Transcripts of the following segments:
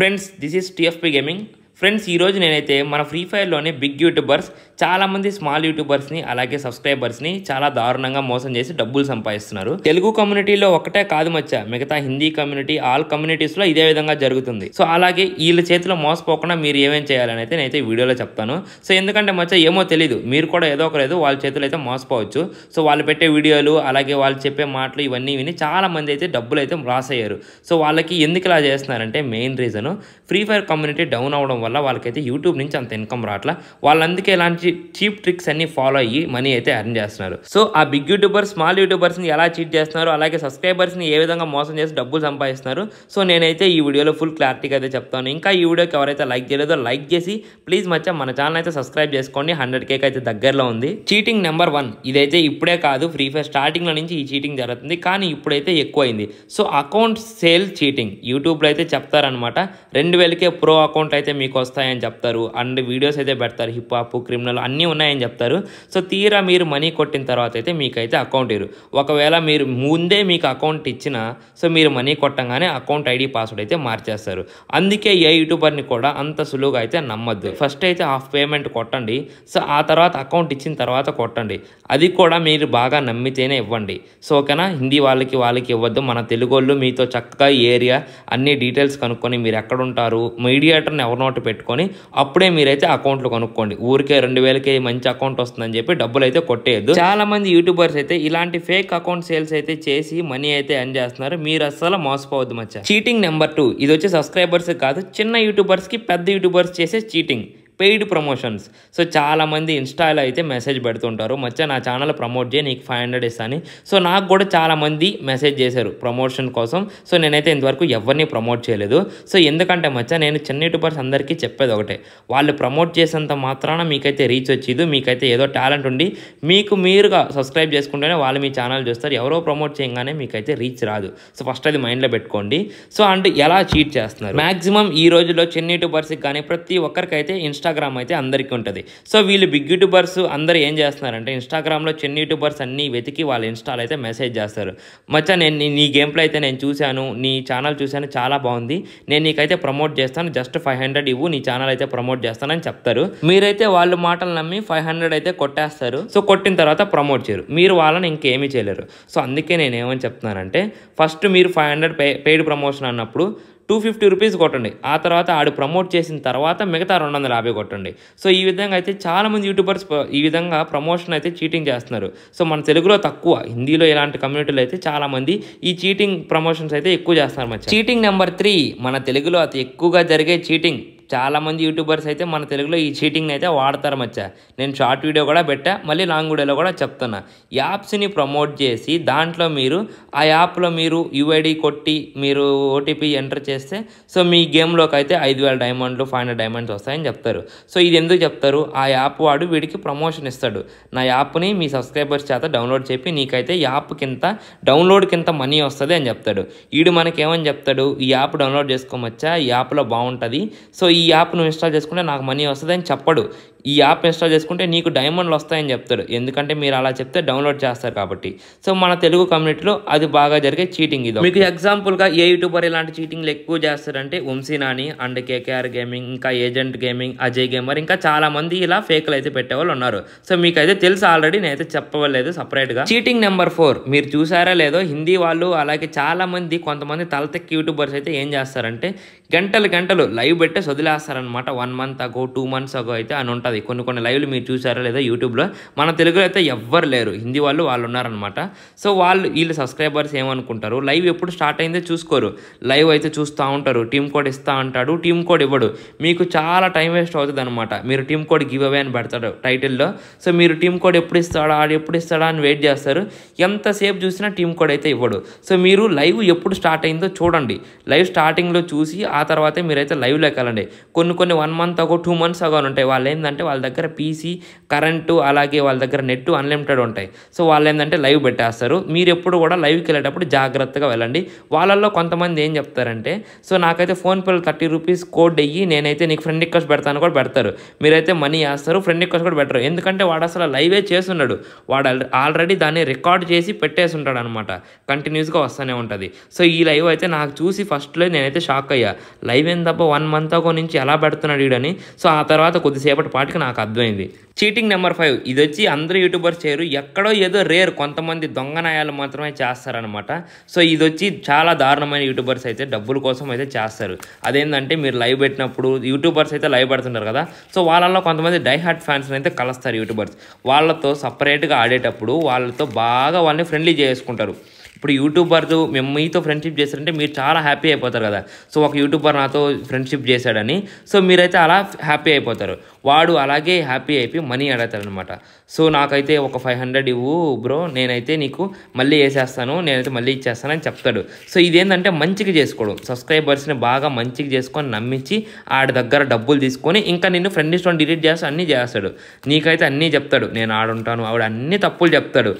Friends, this is TFP Gaming. Friends ఈరోజు నేనైతే మన ఫ్రీ ఫైర్లోనే బిగ్ యూట్యూబర్స్ చాలామంది స్మాల్ యూట్యూబర్స్ని అలాగే సబ్స్క్రైబర్స్ని చాలా దారుణంగా మోసం చేసి డబ్బులు సంపాదిస్తున్నారు తెలుగు కమ్యూనిటీలో ఒకటే కాదు మచ్చ మిగతా హిందీ కమ్యూనిటీ ఆల్ కమ్యూనిటీస్లో ఇదే విధంగా జరుగుతుంది సో అలాగే వీళ్ళ చేతిలో మోసపోకుండా మీరు ఏమేం చేయాలని అయితే నేనైతే వీడియోలో చెప్తాను సో ఎందుకంటే మచ్చ ఏమో తెలియదు మీరు కూడా ఏదో ఒక వాళ్ళ చేతిలో అయితే మోసపోవచ్చు సో వాళ్ళు పెట్టే వీడియోలు అలాగే వాళ్ళు చెప్పే మాటలు ఇవన్నీ విని చాలామంది అయితే డబ్బులు అయితే రాసయ్యారు సో వాళ్ళకి ఎందుకు ఇలా చేస్తున్నారంటే main reason free fire community down అవడం వల్ల వల్ల వాళ్ళకైతే యూట్యూబ్ నుంచి అంత ఇన్కమ్ రావట్లా వాళ్ళందుకే ఇలాంటి చీప్ ట్రిక్స్ అన్ని ఫాలో అయ్యి మనీ అయితే అర్న్ చేస్తున్నారు సో ఆ బిగ్ యూట్యూబర్స్ స్మాల్ యూట్యూబర్స్ని ఎలా చీట్ చేస్తున్నారు అలాగే సబ్స్క్రైబర్స్ని ఏ విధంగా మోసం చేసి డబ్బులు సంపాదిస్తున్నారు సో నేనైతే ఈ వీడియోలో ఫుల్ క్లారిటీగా అయితే చెప్తాను ఇంకా ఈ వీడియోకి ఎవరైతే లైక్ చేయలేదో లైక్ చేసి ప్లీజ్ మచ్చా మన ఛానల్ అయితే సబ్స్క్రైబ్ చేసుకోండి హండ్రెడ్ కేక్ అయితే దగ్గరలో ఉంది చీటింగ్ నెంబర్ వన్ ఇదైతే ఇప్పుడే కాదు ఫ్రీ ఫైర్ స్టార్టింగ్లో నుంచి ఈ చీటింగ్ జరుగుతుంది కానీ ఇప్పుడైతే ఎక్కువైంది సో అకౌంట్ సేల్ చీటింగ్ యూట్యూబ్లో అయితే చెప్తారనమాట రెండు వేలకే ప్రో అకౌంట్ అయితే మీకు వస్తాయని చెప్తారు అండ్ వీడియోస్ అయితే పెడతారు హిప్ హాప్ క్రిమినల్ అన్నీ ఉన్నాయని చెప్తారు సో తీరా మీరు మనీ కొట్టిన తర్వాత అయితే మీకైతే అకౌంట్ ఇరు ఒకవేళ మీరు ముందే మీకు అకౌంట్ ఇచ్చిన సో మీరు మనీ కొట్టంగానే అకౌంట్ ఐడి పాస్వర్డ్ అయితే మార్చేస్తారు అందుకే ఏ యూట్యూబర్ని కూడా అంత సులువుగా అయితే నమ్మద్దు ఫస్ట్ అయితే హాఫ్ పేమెంట్ కొట్టండి సో ఆ తర్వాత అకౌంట్ ఇచ్చిన తర్వాత కొట్టండి అది కూడా మీరు బాగా నమ్మితేనే ఇవ్వండి సో ఓకేనా హిందీ వాళ్ళకి వాళ్ళకి ఇవ్వద్దు మన తెలుగు మీతో చక్కగా ఏరియా అన్ని డీటెయిల్స్ కనుక్కొని మీరు ఎక్కడుంటారు మీడియేటర్ని ఎవరినోటి పెట్టుకొని అప్పుడే మీరైతే అకౌంట్లు కొనుక్కోండి ఊరికే రెండు వేలకే మంచి అకౌంట్ వస్తుందని చెప్పి డబ్బులు అయితే కొట్టేయద్దు చాలా మంది యూట్యూబర్స్ అయితే ఇలాంటి ఫేక్ అకౌంట్ సేల్స్ అయితే చేసి మనీ అయితే ఎన్ చేస్తున్నారు మీరు అసలు మోసపోవద్దు మచ్చ చీటింగ్ నెంబర్ టూ ఇది వచ్చి సబ్స్క్రైబర్స్ కాదు చిన్న యూట్యూబర్స్ కి పెద్ద యూట్యూబర్స్ చేసే చీటింగ్ పెయిడ్ ప్రమోషన్స్ సో చాలామంది ఇన్స్టాలో అయితే మెసేజ్ పెడుతుంటారు మచ్చ నా ఛానల్ ప్రమోట్ చేయి నీకు ఫైవ్ హండ్రెడ్ ఇస్తాను సో నాకు కూడా చాలామంది మెసేజ్ చేశారు ప్రమోషన్ కోసం సో నేనైతే ఇంతవరకు ఎవరిని ప్రమోట్ చేయలేదు సో ఎందుకంటే మచ్చ నేను చిన్న యూట్యూబర్స్ అందరికీ చెప్పేది ఒకటే వాళ్ళు ప్రమోట్ చేసేంత మాత్రాన మీకైతే రీచ్ వచ్చేది మీకైతే ఏదో టాలెంట్ ఉండి మీకు మీరుగా సబ్స్క్రైబ్ చేసుకుంటేనే వాళ్ళు మీ ఛానల్ చూస్తారు ఎవరో ప్రమోట్ చేయగానే మీకైతే రీచ్ రాదు సో ఫస్ట్ అది మైండ్లో పెట్టుకోండి సో అండ్ ఎలా చీట్ చేస్తున్నారు మ్యాక్సిమం ఈ రోజుల్లో చిన్న యూట్యూబర్స్కి కానీ ప్రతి ఒక్కరికైతే ఇన్స్టా ఇన్స్టాగ్రామ్ అయితే అందరికీ ఉంటుంది సో వీళ్ళు బిగ్ యూట్యూబర్స్ అందరు ఏం చేస్తున్నారంటే ఇన్స్టాగ్రామ్లో చిన్న యూట్యూబర్స్ అన్నీ వెతికి వాళ్ళు ఇన్స్టాల్ అయితే మెసేజ్ చేస్తారు మచ్చా నేను నీ గేమ్లో అయితే నేను చూశాను నీ ఛానల్ చూశాను చాలా బాగుంది నేను నీకైతే ప్రమోట్ చేస్తాను జస్ట్ ఫైవ్ హండ్రెడ్ ఇవ్వు నీ ఛానల్ అయితే ప్రమోట్ చేస్తానని చెప్తారు మీరైతే వాళ్ళు మాటలు నమ్మి ఫైవ్ హండ్రెడ్ అయితే కొట్టేస్తారు సో కొట్టిన తర్వాత ప్రమోట్ చేయరు మీరు వాళ్ళని ఇంకేమీ చేయలేరు సో అందుకే నేను ఏమని చెప్తున్నానంటే ఫస్ట్ మీరు five hundred pay paid promotion అన్నప్పుడు టూ ఫిఫ్టీ రూపీస్ కొట్టండి ఆ తర్వాత ఆడు ప్రమోట్ చేసిన తర్వాత మిగతా రెండు వందల యాభై కొట్టండి సో ఈ విధంగా అయితే చాలామంది యూట్యూబర్స్ ఈ విధంగా ప్రమోషన్ అయితే చీటింగ్ చేస్తున్నారు సో మన తెలుగులో తక్కువ హిందీలో ఇలాంటి కమ్యూనిటీలు అయితే చాలామంది ఈ చీటింగ్ ప్రమోషన్స్ అయితే ఎక్కువ చేస్తున్నారు చీటింగ్ నెంబర్ త్రీ మన తెలుగులో అతి ఎక్కువగా జరిగే చీటింగ్ చాలామంది యూట్యూబర్స్ అయితే మన తెలుగులో ఈ చీటింగ్ అయితే వాడతారు మచ్చ నేను షార్ట్ వీడియో కూడా పెట్టా మళ్ళీ లాంగ్ వీడియోలో కూడా చెప్తున్నా యాప్స్ని ప్రమోట్ చేసి దాంట్లో మీరు ఆ యాప్లో మీరు యుఐడి కొట్టి మీరు ఓటీపీ ఎంటర్ చేస్తే సో మీ గేమ్లోకి అయితే ఐదు వేల డైమండ్లు ఫైవ్ హండ్రెడ్ డైమండ్స్ వస్తాయని చెప్తారు సో ఇది ఎందుకు చెప్తారు ఆ యాప్ వాడు వీడికి ప్రమోషన్ ఇస్తాడు నా యాప్ని మీ సబ్స్క్రైబర్స్ చేత డౌన్లోడ్ చెప్పి నీకైతే యాప్ కింద డౌన్లోడ్ కింద మనీ వస్తుంది అని చెప్తాడు వీడు మనకేమని చెప్తాడు ఈ యాప్ డౌన్లోడ్ చేసుకోమచ్చా ఈ యాప్లో బాగుంటుంది సో ఈ ఈ యాప్ నువ్వు ఇన్స్టాల్ చేసుకుంటే నాకు మనీ వస్తుంది అని చెప్పడు ఈ యాప్ ఇన్స్టాల్ చేసుకుంటే నీకు డైమండ్లు వస్తాయని చెప్తారు ఎందుకంటే మీరు అలా చెప్తే డౌన్లోడ్ చేస్తారు కాబట్టి సో మన తెలుగు కమ్యూనిటీలో అది బాగా జరిగే చీటింగ్ ఇది మీకు ఎగ్జాంపుల్గా ఏ యూట్యూబర్ ఇలాంటి చీటింగ్లు ఎక్కువ చేస్తారంటే Vamsi Nani and KKR gaming ఇంకా ఏజెంట్ గేమింగ్ అజయ్ గేమర్ ఇంకా చాలా మంది ఇలా ఫేక్లు అయితే పెట్టేవాళ్ళు ఉన్నారు సో మీకైతే తెలుసు ఆల్రెడీ నేనైతే చెప్పవలేదు సపరేట్గా చీటింగ్ నెంబర్ ఫోర్ మీరు చూసారా లేదో హిందీ వాళ్ళు అలాగే చాలా మంది కొంతమంది తలతెక్కి యూట్యూబర్స్ అయితే ఏం చేస్తారంటే గంటలు గంటలు లైవ్ పెట్టేసి వదిలేస్తారనమాట one month ago two months ago అయితే అని ఉంటుంది ఉంటుంది కొన్ని కొన్ని లైవ్లు మీరు చూసారా లేదా యూట్యూబ్లో మన తెలుగులో అయితే ఎవ్వరు లేరు హిందీ వాళ్ళు వాళ్ళు ఉన్నారనమాట సో వాళ్ళు వీళ్ళు సబ్స్క్రైబర్స్ ఏమనుకుంటారు లైవ్ ఎప్పుడు స్టార్ట్ అయిందో చూసుకోరు లైవ్ అయితే చూస్తూ ఉంటారు టీమ్ కోడ్ ఇస్తా అంటాడు టీమ్ కోడ్ ఇవ్వడు మీకు చాలా టైం వేస్ట్ అవుతుంది అనమాట మీరు టీమ్ కోడ్ గివ్ అవే అని పెడతాడు టైటిల్లో సో మీరు టీమ్ కోడ్ ఎప్పుడు ఇస్తాడా ఆడు ఎప్పుడు ఇస్తాడా అని వెయిట్ చేస్తారు ఎంతసేపు చూసినా టీమ్ కోడ్ అయితే ఇవ్వడు సో మీరు లైవ్ ఎప్పుడు స్టార్ట్ అయిందో చూడండి లైవ్ స్టార్టింగ్లో చూసి ఆ తర్వాతే మీరైతే లైవ్లోకి వెళ్ళండి కొన్ని కొన్ని one month ago two months ago ఉంటాయి వాళ్ళు ఏంటంటే ఏంటంటే వాళ్ళ దగ్గర పీసీ కరెంటు అలాగే వాళ్ళ దగ్గర నెట్ అన్లిమిటెడ్ ఉంటాయి సో వాళ్ళు ఏంటంటే లైవ్ పెట్టేస్తారు మీరు ఎప్పుడు కూడా లైవ్కి వెళ్ళేటప్పుడు జాగ్రత్తగా వెళ్ళండి వాళ్ళల్లో కొంతమంది ఏం చెప్తారంటే సో నాకైతే ఫోన్పేలో థర్టీ రూపీస్ కోడ్ అయ్యి నేనైతే నీకు ఫ్రెండ్ రిక్వెస్ట్ పెడతాను కూడా పెడతారు మీరైతే మనీ వేస్తారు ఫ్రెండ్ రిక్వెస్ట్ కూడా పెట్టరు ఎందుకంటే వాడు అసలు లైవే చేస్తున్నాడు వాడు ఆల్రెడీ దాన్ని రికార్డ్ చేసి పెట్టేసి ఉంటాడు అనమాట కంటిన్యూస్గా వస్తూనే ఉంటుంది సో ఈ లైవ్ అయితే నాకు చూసి ఫస్ట్లో నేనైతే షాక్ అయ్యా లైవ్ ఏం తప్ప వన్ మంత్ అగో నుంచి ఎలా పెడుతున్నాడు వీడని సో ఆ తర్వాత కొద్దిసేపటి పాటు మటుకు నాకు అర్థమైంది చీటింగ్ నెంబర్ ఫైవ్ ఇది వచ్చి అందరూ యూట్యూబర్స్ చేయరు ఎక్కడో ఏదో రేర్ కొంతమంది దొంగ నాయాలు మాత్రమే చేస్తారనమాట సో ఇది వచ్చి చాలా దారుణమైన యూట్యూబర్స్ అయితే డబ్బుల కోసం అయితే చేస్తారు అదేంటంటే మీరు లైవ్ పెట్టినప్పుడు యూట్యూబర్స్ అయితే లైవ్ పెడుతుంటారు కదా సో వాళ్ళలో కొంతమంది డైహార్ట్ ఫ్యాన్స్ని అయితే కలుస్తారు యూట్యూబర్స్ వాళ్ళతో సపరేట్గా ఆడేటప్పుడు వాళ్ళతో బాగా వాళ్ళని ఫ్రెండ్లీ చేసుకుంటారు ఇప్పుడు యూట్యూబర్తో మేము మీతో ఫ్రెండ్షిప్ చేశారంటే మీరు చాలా హ్యాపీ అయిపోతారు కదా సో ఒక యూట్యూబర్ నాతో ఫ్రెండ్షిప్ చేశాడని సో మీరైతే అలా హ్యాపీ అయిపోతారు వాడు అలాగే హ్యాపీ అయిపోయి మనీ అడతాడనమాట సో నాకైతే ఒక ఫైవ్ హండ్రెడ్ ఇవ్వు బ్రో నేనైతే నీకు మళ్ళీ వేసేస్తాను నేనైతే మళ్ళీ ఇచ్చేస్తాను అని చెప్తాడు సో ఇదేంటంటే మంచిగా చేసుకోవడం సబ్స్క్రైబర్స్ని బాగా మంచిగా చేసుకొని నమ్మించి ఆడ దగ్గర డబ్బులు తీసుకొని ఇంకా నిన్ను ఫ్రెండ్ ఇష్టం డిలీట్ చేస్తా అన్నీ చేస్తాడు నీకైతే అన్నీ చెప్తాడు నేను ఆడుంటాను ఆవిడ అన్ని తప్పులు చెప్తాడు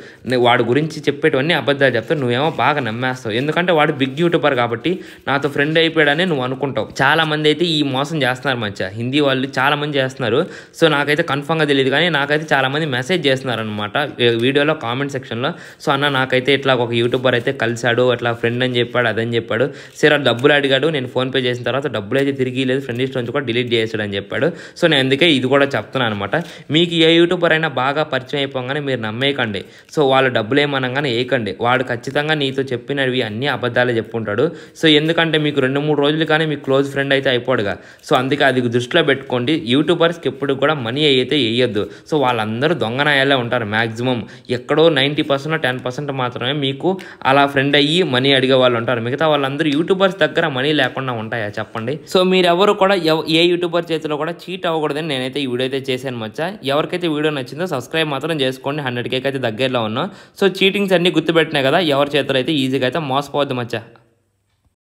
వాడి గురించి చెప్పేటవన్నీ అబద్ధాలు చెప్తాడు నువ్వేమో బాగా నమ్మేస్తావు ఎందుకంటే వాడు బిగ్ యూట్యూబర్ కాబట్టి నాతో ఫ్రెండ్ అయిపోయాడని నువ్వు అనుకుంటావు చాలామంది అయితే ఈ మోసం చేస్తున్నారు మంచిగా హిందీ వాళ్ళు చాలామంది చేస్తున్నారు చేస్తున్నారు సో నాకైతే కన్ఫామ్గా తెలియదు కానీ నాకైతే చాలామంది మెసేజ్ చేస్తున్నారనమాట వీడియోలో కామెంట్ సెక్షన్లో సో అన్న నాకైతే ఇట్లా ఒక యూట్యూబర్ అయితే కలిశాడు అట్లా ఫ్రెండ్ అని చెప్పాడు అదని చెప్పాడు సరే డబ్బులు అడిగాడు నేను ఫోన్పే చేసిన తర్వాత డబ్బులు అయితే తిరిగి లేదు ఫ్రెండ్ లిస్ట్ నుంచి కూడా డిలీట్ చేశాడు అని చెప్పాడు సో నేను అందుకే ఇది కూడా చెప్తున్నాను అనమాట మీకు ఏ యూట్యూబర్ అయినా బాగా పరిచయం అయిపోగానే మీరు నమ్మేయకండి సో వాళ్ళు డబ్బులు ఏమనగానే వేయకండి వాడు ఖచ్చితంగా నీతో చెప్పినవి అన్ని అబద్ధాలు చెప్పుకుంటాడు సో ఎందుకంటే మీకు రెండు మూడు రోజులు కానీ మీకు క్లోజ్ ఫ్రెండ్ అయితే అయిపోడుగా సో అందుకే అది దృష్టిలో పెట్టుకోండి యూట్యూబర్స్ సింగర్స్కి ఎప్పుడు కూడా మనీ అయితే వేయొద్దు సో వాళ్ళందరూ దొంగనాయాలే ఉంటారు మ్యాక్సిమం ఎక్కడో నైంటీ పర్సెంట్ టెన్ పర్సెంట్ మాత్రమే మీకు అలా ఫ్రెండ్ అయ్యి మనీ అడిగే వాళ్ళు ఉంటారు మిగతా వాళ్ళందరూ యూట్యూబర్స్ దగ్గర మనీ లేకుండా ఉంటాయా చెప్పండి సో మీరెవరు కూడా ఏ యూట్యూబర్ చేతిలో కూడా చీట్ అవ్వకూడదని నేనైతే ఈ వీడియో అయితే చేశాను మచ్చ ఎవరికైతే వీడియో నచ్చిందో సబ్స్క్రైబ్ మాత్రం చేసుకోండి హండ్రెడ్ కేక్ అయితే దగ్గరలో ఉన్నాం సో చీటింగ్స్ అన్ని గుర్తుపెట్టినాయి కదా ఎవరి చేతిలో అయితే ఈజీగా అయితే మోసపోవద్దు మచ్చా